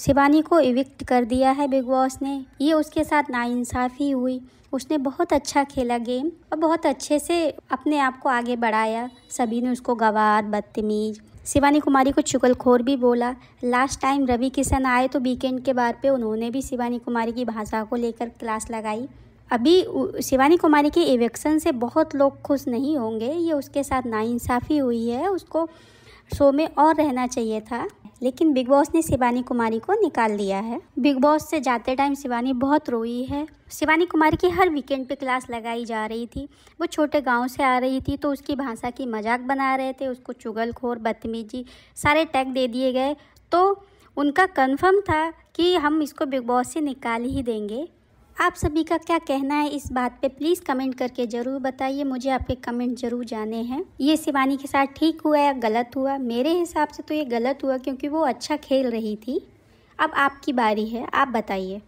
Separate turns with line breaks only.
शिवानी को इविक्ट कर दिया है बिग बॉस ने ये उसके साथ नाइंसाफ़ी हुई उसने बहुत अच्छा खेला गेम और बहुत अच्छे से अपने आप को आगे बढ़ाया सभी ने उसको गवार बदतमीज शिवानी कुमारी को चुगलखोर भी बोला लास्ट टाइम रवि किशन आए तो वीकेंड के बार पे उन्होंने भी शिवानी कुमारी की भाषा को लेकर क्लास लगाई अभी शिवानी कुमारी के इवेक्शन से बहुत लोग खुश नहीं होंगे ये उसके साथ नाइंसाफ़ी हुई है उसको शो में और रहना चाहिए था लेकिन बिग बॉस ने शिवानी कुमारी को निकाल दिया है बिग बॉस से जाते टाइम शिवानी बहुत रोई है शिवानी कुमारी की हर वीकेंड पे क्लास लगाई जा रही थी वो छोटे गांव से आ रही थी तो उसकी भाषा की मजाक बना रहे थे उसको चुगलखोर बदतमीजी सारे टैग दे दिए गए तो उनका कन्फर्म था कि हम इसको बिग बॉस से निकाल ही देंगे आप सभी का क्या कहना है इस बात पे प्लीज़ कमेंट करके ज़रूर बताइए मुझे आपके कमेंट ज़रूर जाने हैं ये शिवानी के साथ ठीक हुआ या गलत हुआ मेरे हिसाब से तो ये गलत हुआ क्योंकि वो अच्छा खेल रही थी अब आपकी बारी है आप बताइए